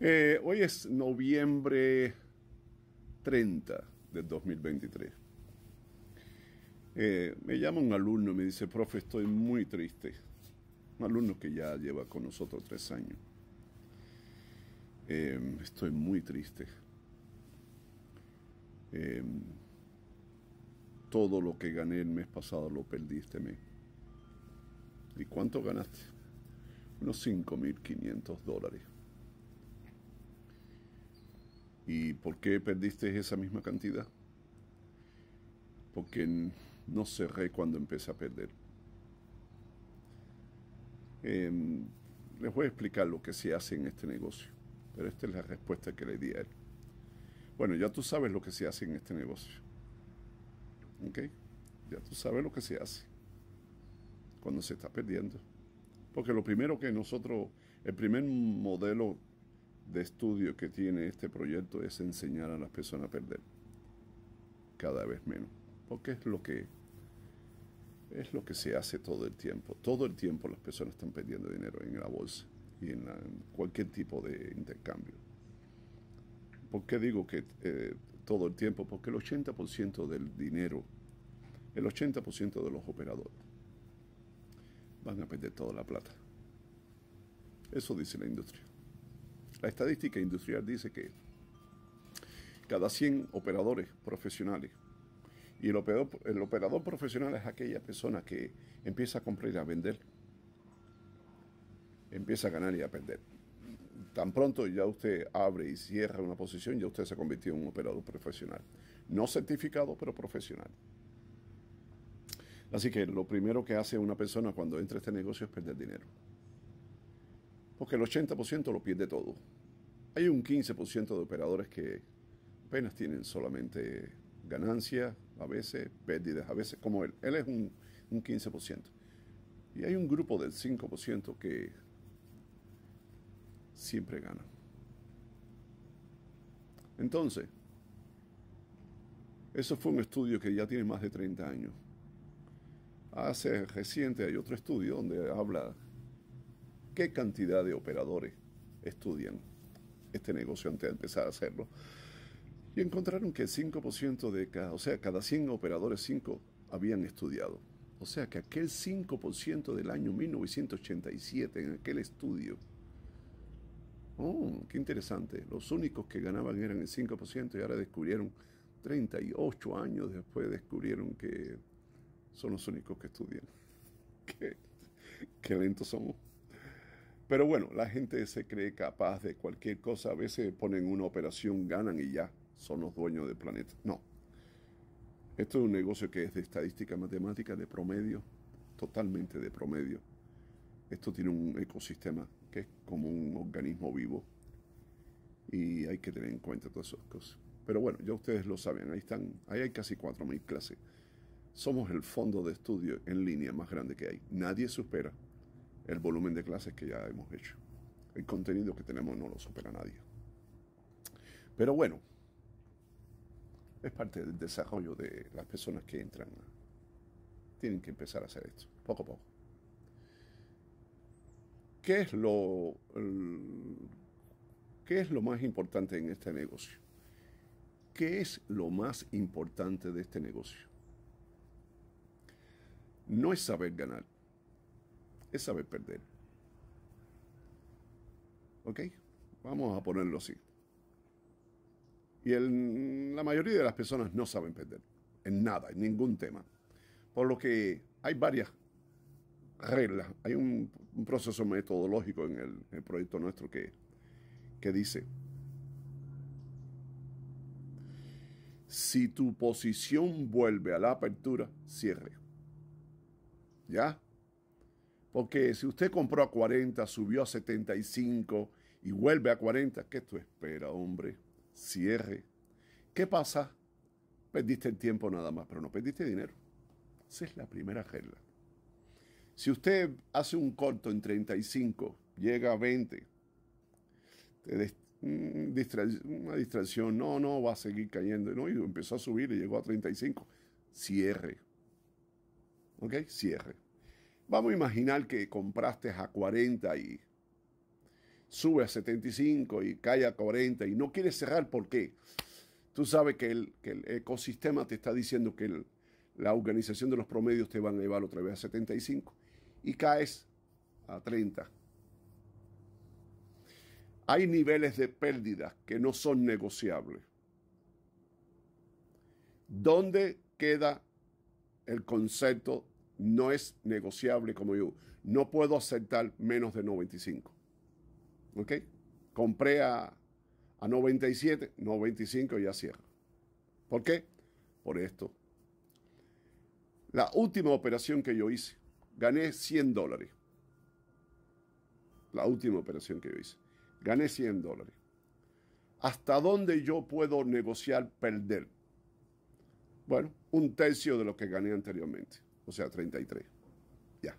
Eh, hoy es noviembre 30 del 2023. Eh, me llama un alumno y me dice, profe, estoy muy triste. Un alumno que ya lleva con nosotros tres años. Eh, estoy muy triste. todo lo que gané el mes pasado lo perdiste. ¿Y cuánto ganaste? Unos 5.500 dólares. ¿Y por qué perdiste esa misma cantidad? Porque no cerré cuando empecé a perder. Em, les voy a explicar lo que se hace en este negocio, pero esta es la respuesta que le di a él. Bueno, ya tú sabes lo que se hace en este negocio. ¿Ok? Ya tú sabes lo que se hace cuando se está perdiendo. Porque lo primero que nosotros, el primer modelo de estudio que tiene este proyecto es enseñar a las personas a perder cada vez menos, porque es lo que es lo que se hace todo el tiempo. Todo el tiempo las personas están perdiendo dinero en la bolsa y en, cualquier tipo de intercambio. ¿Por qué digo que eh, todo el tiempo? Porque el 80% del dinero, el 80% de los operadores van a perder toda la plata. Eso dice la industria. La estadística industrial dice que cada 100 operadores profesionales, y el operador, profesional es aquella persona que empieza a comprar y a vender, empieza a ganar y a perder. Tan pronto ya usted abre y cierra una posición, ya usted se ha convirtió en un operador profesional. No certificado, pero profesional. Así que lo primero que hace una persona cuando entra a este negocio es perder dinero porque el 80% lo pierde todo. Hay un 15% de operadores que apenas tienen solamente ganancias, a veces pérdidas, a veces como él. Él es un, 15%. Y hay un grupo del 5% que siempre gana. Entonces, eso fue un estudio que ya tiene más de 30 años. Hace reciente hay otro estudio donde habla qué cantidad de operadores estudian este negocio antes de empezar a hacerlo. Y encontraron que el 5% de cada, o sea, cada 100 operadores, 5 habían estudiado. O sea que aquel 5% del año 1987, en aquel estudio, oh, qué interesante, los únicos que ganaban eran el 5% y ahora descubrieron, 38 años después descubrieron que son los únicos que estudian. qué, qué lentos somos. Pero bueno, la gente se cree capaz de cualquier cosa. A veces ponen una operación, ganan y ya son los dueños del planeta. No. Esto es un negocio que es de estadística matemática, de promedio, totalmente de promedio. Esto tiene un ecosistema que es como un organismo vivo y hay que tener en cuenta todas esas cosas. Pero bueno, ya ustedes lo saben, ahí están, ahí hay casi 4.000 clases. Somos el fondo de estudio en línea más grande que hay. Nadie supera el volumen de clases que ya hemos hecho. El contenido que tenemos no lo supera nadie. Pero bueno, es parte del desarrollo de las personas que entran. Tienen que empezar a hacer esto, poco a poco. ¿Qué es lo, ¿qué es lo más importante en este negocio? ¿Qué es lo más importante de este negocio? No es saber ganar es saber perder. ¿Ok? Vamos a ponerlo así. Y el, la mayoría de las personas no saben perder. En nada, en ningún tema. Por lo que hay varias reglas. Hay un, proceso metodológico en el, en el, proyecto nuestro que, que dice, si tu posición vuelve a la apertura, cierre. ¿Ya? Ok, si usted compró a 40, subió a 75 y vuelve a 40, ¿qué tú espera, hombre? Cierre. ¿Qué pasa? Perdiste el tiempo nada más, pero no perdiste dinero. Esa es la primera regla. Si usted hace un corto en 35, llega a 20, mm, una distracción, no, no, va a seguir cayendo. No, y empezó a subir y llegó a 35. Cierre. ¿Ok? Cierre. Vamos a imaginar que compraste a 40 y sube a 75 y cae a 40 y no quieres cerrar. ¿Por qué? Tú sabes que el, ecosistema te está diciendo que la organización de los promedios te van a llevar otra vez a 75 y caes a 30. Hay niveles de pérdida que no son negociables. ¿Dónde queda el concepto no es negociable como yo. No puedo aceptar menos de 95. ¿Ok? Compré a, 97, 95 ya cierro. ¿Por qué? Por esto. La última operación que yo hice, gané 100 dólares. La última operación que yo hice, gané 100 dólares. ¿Hasta dónde yo puedo negociar perder? Bueno, un tercio de lo que gané anteriormente o sea, 33. Ya,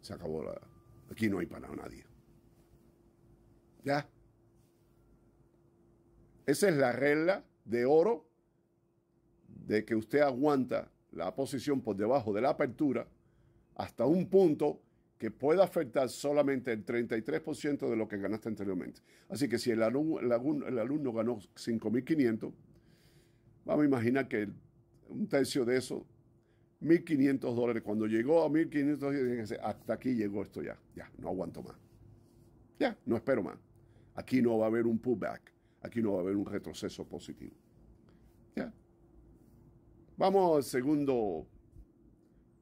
se acabó la... Aquí no hay para nadie. Ya. Esa es la regla de oro de que usted aguanta la posición por debajo de la apertura hasta un punto que pueda afectar solamente el 33% de lo que ganaste anteriormente. Así que si el alumno, el alumno, ganó 5.500, vamos a imaginar que un tercio de eso 1.500 dólares. Cuando llegó a 1.500 dólares, hasta aquí llegó esto ya. Ya, no aguanto más. Ya, no espero más. Aquí no va a haber un pullback. Aquí no va a haber un retroceso positivo. Ya. Vamos al segundo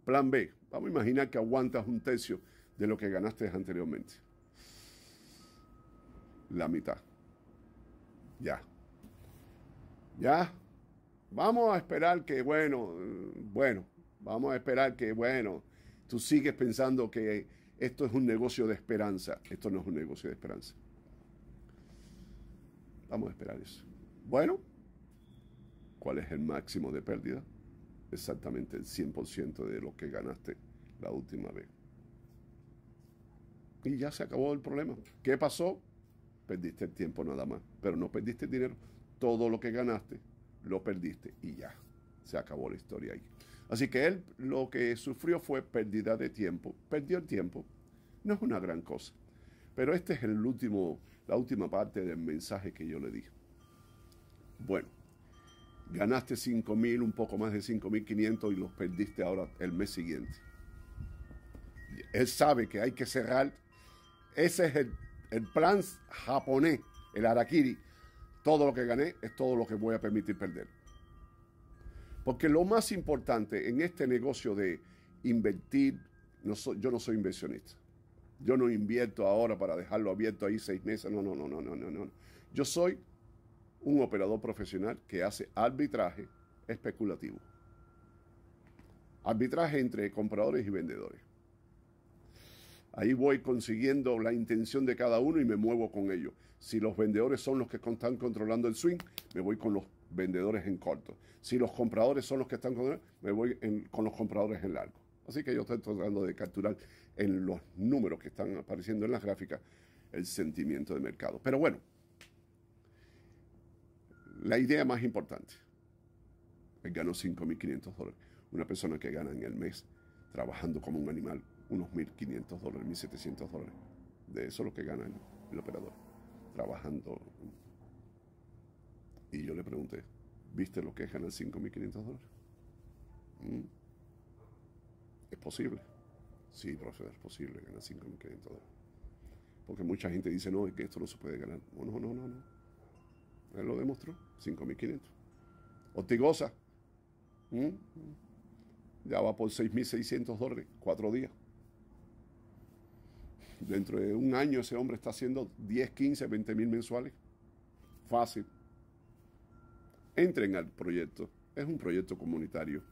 plan B. Vamos a imaginar que aguantas un tercio de lo que ganaste anteriormente. La mitad. Ya. Ya. Vamos a esperar que, bueno, eh, bueno, Vamos a esperar que, bueno, tú sigues pensando que esto es un negocio de esperanza. Esto no es un negocio de esperanza. Vamos a esperar eso. Bueno, ¿cuál es el máximo de pérdida? Exactamente el 100% de lo que ganaste la última vez. Y ya se acabó el problema. ¿Qué pasó? Perdiste el tiempo nada más, pero no perdiste el dinero. Todo lo que ganaste lo perdiste y ya. Se acabó la historia ahí. Así que él lo que sufrió fue pérdida de tiempo, perdió el tiempo. No es una gran cosa. Pero esta es la última parte del mensaje que yo le di. Bueno, ganaste 5.000, un poco más de 5.500 y los perdiste ahora el mes siguiente. Él sabe que hay que cerrar. Ese es el, el plan japonés, el arakiri. Todo lo que gané es todo lo que voy a permitir perder. Porque lo más importante en este negocio de invertir, yo no soy inversionista. Yo no invierto ahora para dejarlo abierto ahí seis meses. No, no, no, no, no, no, no. Yo soy un operador profesional que hace arbitraje especulativo. Arbitraje entre compradores y vendedores. Ahí voy consiguiendo la intención de cada uno y me muevo con ellos. Si los vendedores son los que están controlando el swing, me voy con los vendedores en corto. Si los compradores son los que están con me voy con los compradores en largo. Así que yo estoy tratando de capturar en los números que están apareciendo en las gráficas el sentimiento de mercado. Pero bueno, la idea más importante. el ganó 5.500 dólares. Una persona que gana en el mes trabajando como un animal unos 1.500 dólares, 1.700 dólares. De eso es lo que gana el operador, trabajando y yo le pregunté, ¿viste lo que es ganar 5.500 dólares? Mm. ¿Es posible? Sí, profesor, es posible ganar 5.500 dólares. Porque mucha gente dice, no, es que esto no se puede ganar. No, no, no, no. no. Él lo demostró, 5.500. Ortigosa, mm. ya va por 6.600 dólares, cuatro días. Dentro de un año ese hombre está haciendo 10, 15, 20.000 mil mensuales. Fácil entren al proyecto. Es un proyecto comunitario.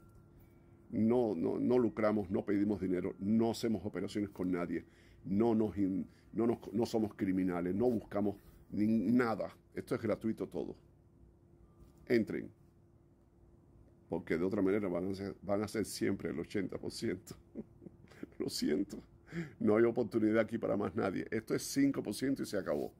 No, no, lucramos, no pedimos dinero, no hacemos operaciones con nadie, no, nos, no, somos criminales, no buscamos nada. Esto es gratuito todo. Entren, porque de otra manera van a van a ser siempre el 80%. Lo siento, no hay oportunidad aquí para más nadie. Esto es 5% y se acabó.